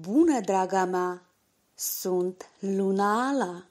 Bună, draga mea! Sunt Luna Ala!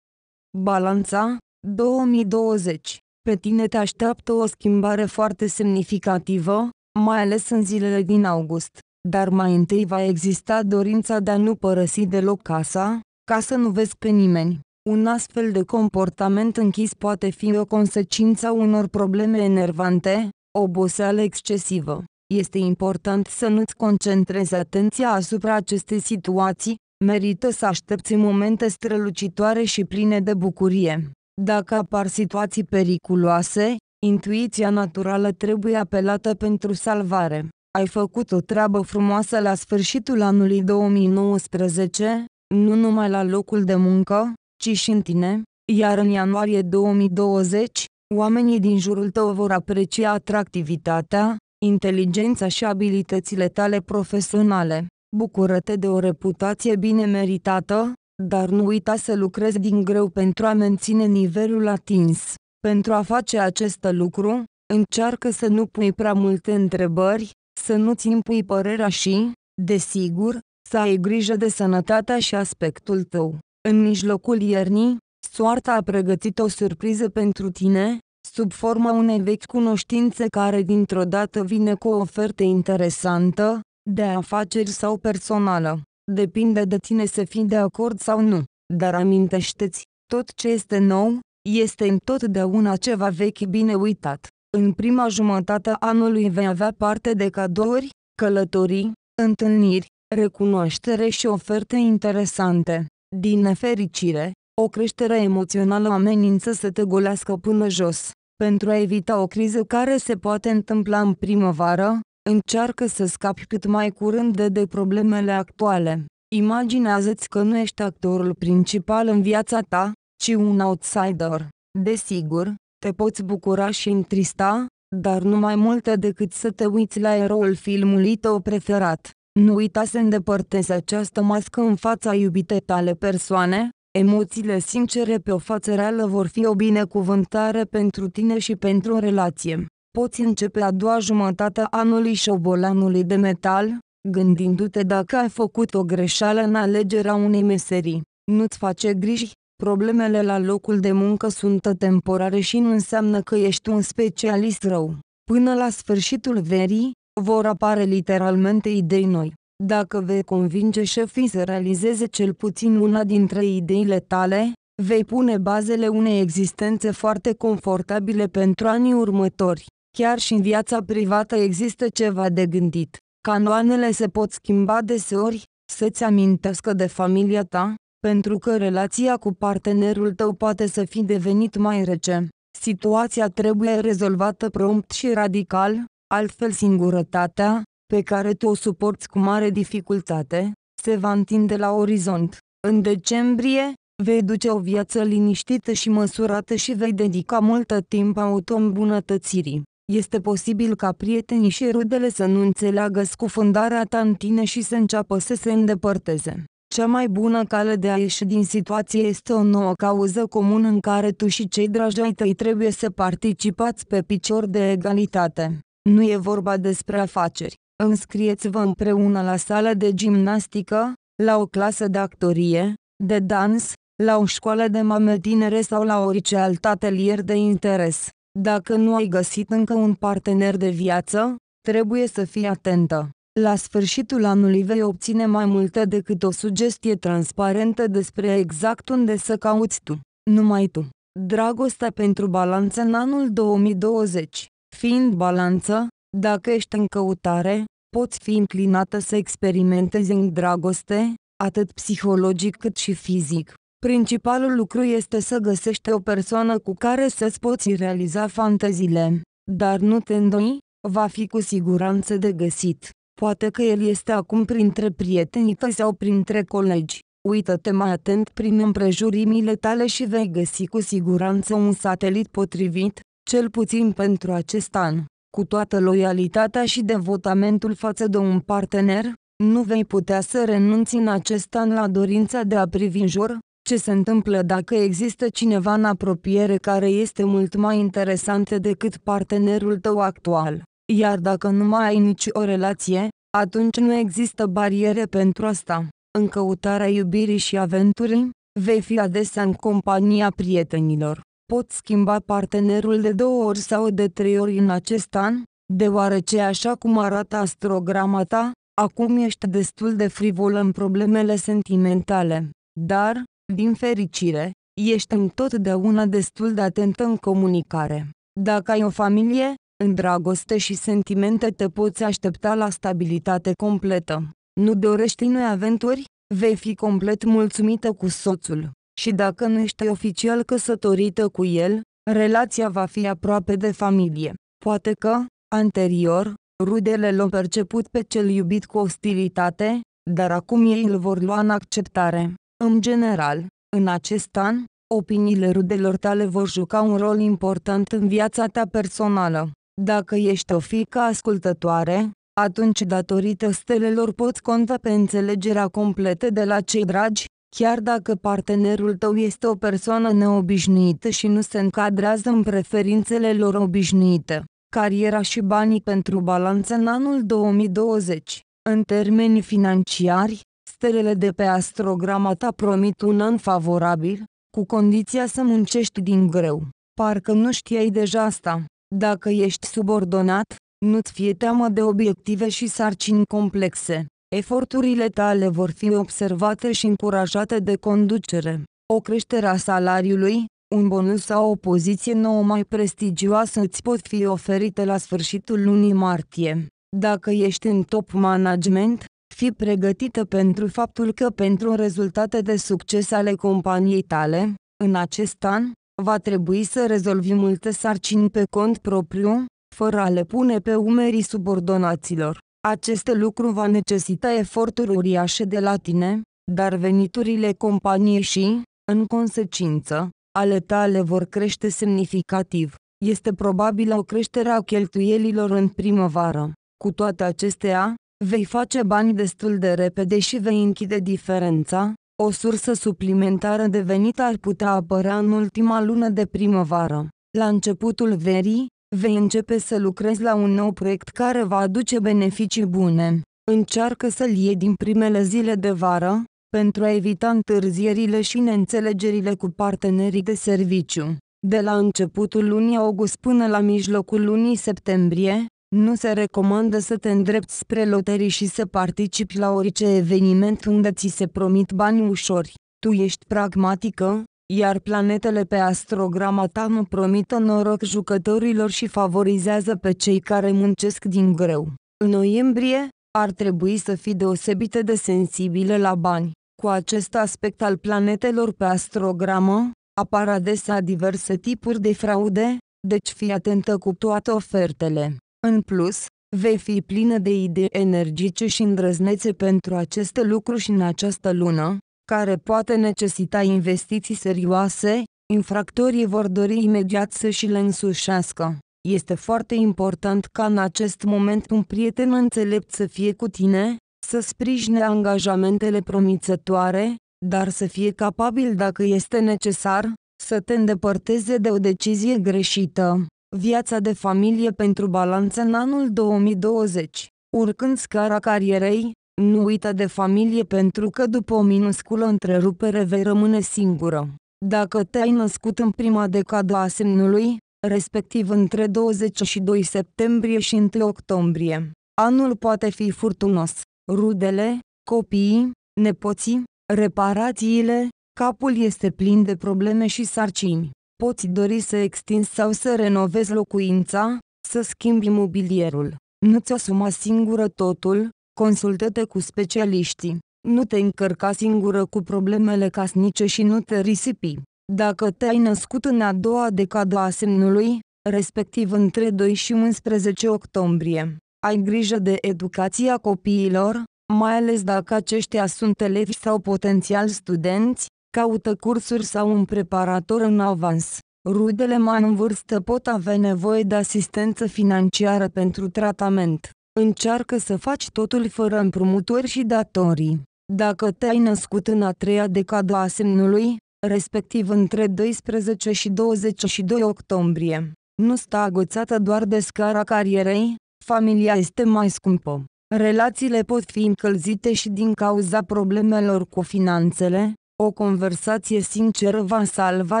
Balanța 2020 Pe tine te așteaptă o schimbare foarte semnificativă, mai ales în zilele din august, dar mai întâi va exista dorința de a nu părăsi deloc casa, ca să nu vezi pe nimeni. Un astfel de comportament închis poate fi o consecință a unor probleme enervante, Oboseală excesivă. Este important să nu-ți concentrezi atenția asupra acestei situații, merită să aștepți momente strălucitoare și pline de bucurie. Dacă apar situații periculoase, intuiția naturală trebuie apelată pentru salvare. Ai făcut o treabă frumoasă la sfârșitul anului 2019, nu numai la locul de muncă, ci și în tine, iar în ianuarie 2020, Oamenii din jurul tău vor aprecia atractivitatea, inteligența și abilitățile tale profesionale. Bucură-te de o reputație bine meritată, dar nu uita să lucrezi din greu pentru a menține nivelul atins. Pentru a face acest lucru, încearcă să nu pui prea multe întrebări, să nu-ți impui părerea și, desigur, să ai grijă de sănătatea și aspectul tău. În mijlocul iernii, Soarta a pregătit o surpriză pentru tine, sub forma unei vechi cunoștințe care dintr-o dată vine cu o ofertă interesantă, de afaceri sau personală. Depinde de tine să fii de acord sau nu, dar amintește-ți, tot ce este nou, este întotdeauna ceva vechi bine uitat. În prima jumătate a anului vei avea parte de cadouri, călătorii, întâlniri, recunoaștere și oferte interesante. Din nefericire, o creștere emoțională amenință să te golească până jos. Pentru a evita o criză care se poate întâmpla în primăvară, încearcă să scapi cât mai curând de, de problemele actuale. Imaginează-ți că nu ești actorul principal în viața ta, ci un outsider. Desigur, te poți bucura și întrista, dar nu mai multe decât să te uiți la eroul filmului tău preferat. Nu uita să îndepărtezi această mască în fața iubitei tale persoane, Emoțiile sincere pe o față reală vor fi o binecuvântare pentru tine și pentru o relație. Poți începe a doua jumătate a anului șobolanului de metal, gândindu-te dacă ai făcut o greșeală în alegerea unei meserii. Nu-ți face griji, problemele la locul de muncă sunt temporare și nu înseamnă că ești un specialist rău. Până la sfârșitul verii, vor apare literalmente idei noi. Dacă vei convinge șefii să realizeze cel puțin una dintre ideile tale, vei pune bazele unei existențe foarte confortabile pentru anii următori. Chiar și în viața privată există ceva de gândit. Canoanele se pot schimba deseori, să-ți amintească de familia ta, pentru că relația cu partenerul tău poate să fi devenit mai rece. Situația trebuie rezolvată prompt și radical, altfel singurătatea, pe care tu o suporți cu mare dificultate, se va întinde la orizont. În decembrie, vei duce o viață liniștită și măsurată și vei dedica multă timp auto-îmbunătățirii. Este posibil ca prietenii și rudele să nu înțeleagă scufundarea ta în tine și să înceapă să se îndepărteze. Cea mai bună cale de a ieși din situație este o nouă cauză comună în care tu și cei dragi ai tăi trebuie să participați pe picior de egalitate. Nu e vorba despre afaceri, Înscrieți-vă împreună la sală de gimnastică, la o clasă de actorie, de dans, la o școală de mame tinere sau la orice alt atelier de interes. Dacă nu ai găsit încă un partener de viață, trebuie să fii atentă. La sfârșitul anului vei obține mai multe decât o sugestie transparentă despre exact unde să cauți tu, numai tu. Dragostea pentru balanță în anul 2020. Fiind balanță, dacă ești în căutare, poți fi înclinată să experimentezi în dragoste, atât psihologic cât și fizic. Principalul lucru este să găsești o persoană cu care să-ți poți realiza fanteziile. Dar nu te îndoi, va fi cu siguranță de găsit. Poate că el este acum printre prietenii tăi sau printre colegi. Uită-te mai atent prin împrejurimile tale și vei găsi cu siguranță un satelit potrivit, cel puțin pentru acest an. Cu toată loialitatea și devotamentul față de un partener, nu vei putea să renunți în acest an la dorința de a privi în jur, ce se întâmplă dacă există cineva în apropiere care este mult mai interesant decât partenerul tău actual. Iar dacă nu mai ai nici o relație, atunci nu există bariere pentru asta. În căutarea iubirii și aventurii, vei fi adesea în compania prietenilor pot schimba partenerul de două ori sau de trei ori în acest an, deoarece așa cum arată astrograma ta, acum ești destul de frivol în problemele sentimentale, dar, din fericire, ești întotdeauna destul de atentă în comunicare. Dacă ai o familie, în dragoste și sentimente te poți aștepta la stabilitate completă. Nu dorești noi aventuri? Vei fi complet mulțumită cu soțul și dacă nu ești oficial căsătorită cu el, relația va fi aproape de familie. Poate că, anterior, rudele l-au perceput pe cel iubit cu ostilitate, dar acum ei îl vor lua în acceptare. În general, în acest an, opiniile rudelor tale vor juca un rol important în viața ta personală. Dacă ești o fică ascultătoare, atunci datorită stelelor poți conta pe înțelegerea completă de la cei dragi, Chiar dacă partenerul tău este o persoană neobișnuită și nu se încadrează în preferințele lor obișnuite, cariera și banii pentru balanță în anul 2020, în termeni financiari, stelele de pe astrograma ta promit un an favorabil, cu condiția să muncești din greu. Parcă nu știai deja asta. Dacă ești subordonat, nu-ți fie teamă de obiective și sarcini complexe. Eforturile tale vor fi observate și încurajate de conducere. O creștere a salariului, un bonus sau o poziție nouă mai prestigioasă îți pot fi oferite la sfârșitul lunii martie. Dacă ești în top management, fi pregătită pentru faptul că pentru rezultate de succes ale companiei tale, în acest an, va trebui să rezolvi multe sarcini pe cont propriu, fără a le pune pe umerii subordonaților. Acest lucru va necesita eforturi uriașe de la tine, dar veniturile companiei și, în consecință, ale tale vor crește semnificativ. Este probabilă o creștere a cheltuielilor în primăvară. Cu toate acestea, vei face bani destul de repede și vei închide diferența. O sursă suplimentară de venit ar putea apărea în ultima lună de primăvară. La începutul verii, vei începe să lucrezi la un nou proiect care va aduce beneficii bune. Încearcă să-l iei din primele zile de vară, pentru a evita întârzierile și neînțelegerile cu partenerii de serviciu. De la începutul lunii august până la mijlocul lunii septembrie, nu se recomandă să te îndrepti spre loterii și să participi la orice eveniment unde ți se promit bani ușori. Tu ești pragmatică, iar planetele pe astrograma ta nu promită noroc jucătorilor și favorizează pe cei care muncesc din greu. În noiembrie, ar trebui să fii deosebite de sensibile la bani. Cu acest aspect al planetelor pe astrogramă, apar adesea diverse tipuri de fraude, deci fii atentă cu toate ofertele. În plus, vei fi plină de idei energice și îndrăznețe pentru aceste lucruri și în această lună, care poate necesita investiții serioase, infractorii vor dori imediat să și le însușească. Este foarte important ca în acest moment un prieten înțelept să fie cu tine, să sprijine angajamentele promițătoare, dar să fie capabil dacă este necesar, să te îndepărteze de o decizie greșită. Viața de familie pentru balanță în anul 2020 Urcând scara carierei, nu uita de familie pentru că după o minusculă întrerupere vei rămâne singură. Dacă te-ai născut în prima decadă a semnului, respectiv între 22 septembrie și 1 octombrie, anul poate fi furtunos. Rudele, copiii, nepoții, reparațiile, capul este plin de probleme și sarcini. Poți dori să extinzi sau să renovezi locuința, să schimbi mobilierul. Nu-ți asuma singură totul, Consultă-te cu specialiștii. Nu te încărca singură cu problemele casnice și nu te risipi. Dacă te-ai născut în a doua decadă a semnului, respectiv între 2 și 11 octombrie, ai grijă de educația copiilor, mai ales dacă aceștia sunt elevi sau potențial studenți, caută cursuri sau un preparator în avans. Rudele mai în vârstă pot avea nevoie de asistență financiară pentru tratament. Încearcă să faci totul fără împrumuturi și datorii. Dacă te-ai născut în a treia decadă a semnului, respectiv între 12 și 22 octombrie, nu sta agățată doar de scara carierei, familia este mai scumpă. Relațiile pot fi încălzite și din cauza problemelor cu finanțele, o conversație sinceră va salva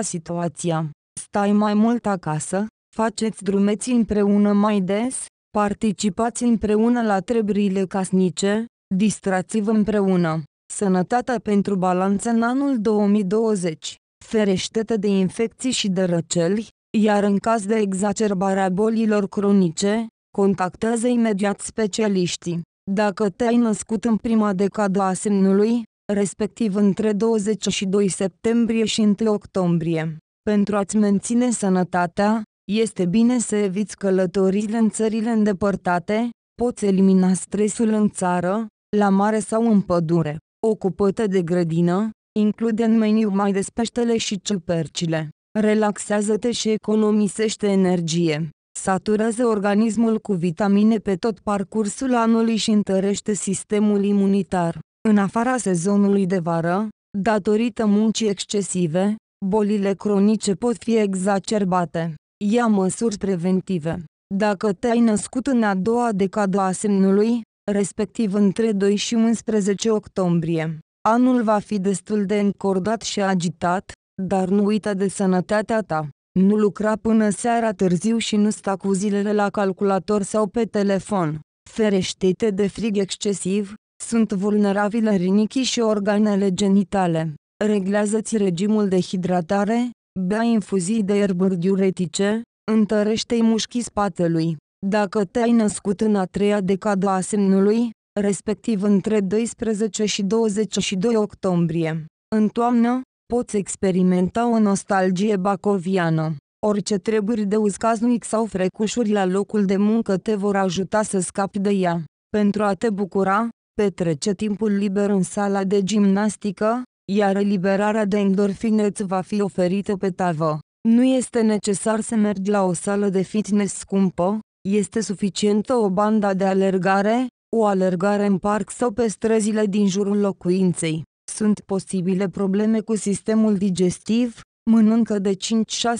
situația. Stai mai mult acasă, faceți drumeții împreună mai des, Participați împreună la treburile casnice, distrați-vă împreună. Sănătatea pentru balanță în anul 2020. Ferește-te de infecții și de răceli, iar în caz de exacerbare a bolilor cronice, contactează imediat specialiștii. Dacă te-ai născut în prima decadă a semnului, respectiv între 22 septembrie și 1 octombrie, pentru a-ți menține sănătatea, este bine să eviți călătorile în țările îndepărtate, poți elimina stresul în țară, la mare sau în pădure. Ocupă-te de grădină, include în meniu mai des peștele și ciupercile. Relaxează-te și economisește energie. Saturează organismul cu vitamine pe tot parcursul anului și întărește sistemul imunitar. În afara sezonului de vară, datorită muncii excesive, bolile cronice pot fi exacerbate ia măsuri preventive. Dacă te-ai născut în a doua decadă a semnului, respectiv între 2 și 11 octombrie, anul va fi destul de încordat și agitat, dar nu uita de sănătatea ta. Nu lucra până seara târziu și nu sta cu zilele la calculator sau pe telefon. Ferește-te de frig excesiv, sunt vulnerabile rinichii și organele genitale. Reglează-ți regimul de hidratare, Bea infuzii de erburi diuretice, întărește-i mușchii spatelui. Dacă te-ai născut în a treia decadă a semnului, respectiv între 12 și 22 octombrie, în toamnă, poți experimenta o nostalgie bacoviană. Orice treburi de uscaznic sau frecușuri la locul de muncă te vor ajuta să scapi de ea. Pentru a te bucura, petrece timpul liber în sala de gimnastică, iar eliberarea de endorfine îți va fi oferită pe tavă. Nu este necesar să mergi la o sală de fitness scumpă, este suficientă o bandă de alergare, o alergare în parc sau pe străzile din jurul locuinței. Sunt posibile probleme cu sistemul digestiv, mănâncă de 5-6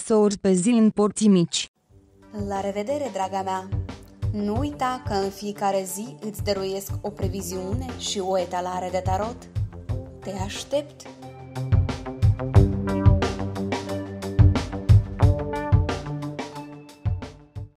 ori pe zi în porții mici. La revedere, draga mea! Nu uita că în fiecare zi îți dăruiesc o previziune și o etalare de tarot. der stirbt.